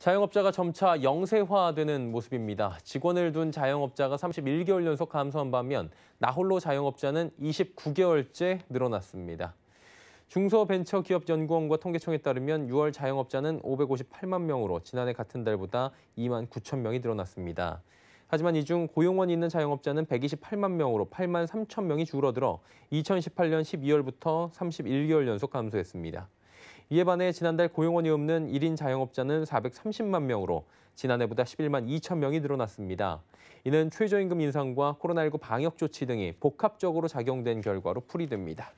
자영업자가 점차 영세화되는 모습입니다. 직원을 둔 자영업자가 31개월 연속 감소한 반면 나홀로 자영업자는 29개월째 늘어났습니다. 중소벤처기업연구원과 통계청에 따르면 6월 자영업자는 558만 명으로 지난해 같은 달보다 2만 9천 명이 늘어났습니다. 하지만 이 중 고용원이 있는 자영업자는 128만 명으로 8만 3천 명이 줄어들어 2018년 12월부터 31개월 연속 감소했습니다. 이에 반해 지난달 고용원이 없는 1인 자영업자는 430만 명으로 지난해보다 11만 2천 명이 늘어났습니다. 이는 최저임금 인상과 코로나19 방역 조치 등이 복합적으로 작용된 결과로 풀이됩니다.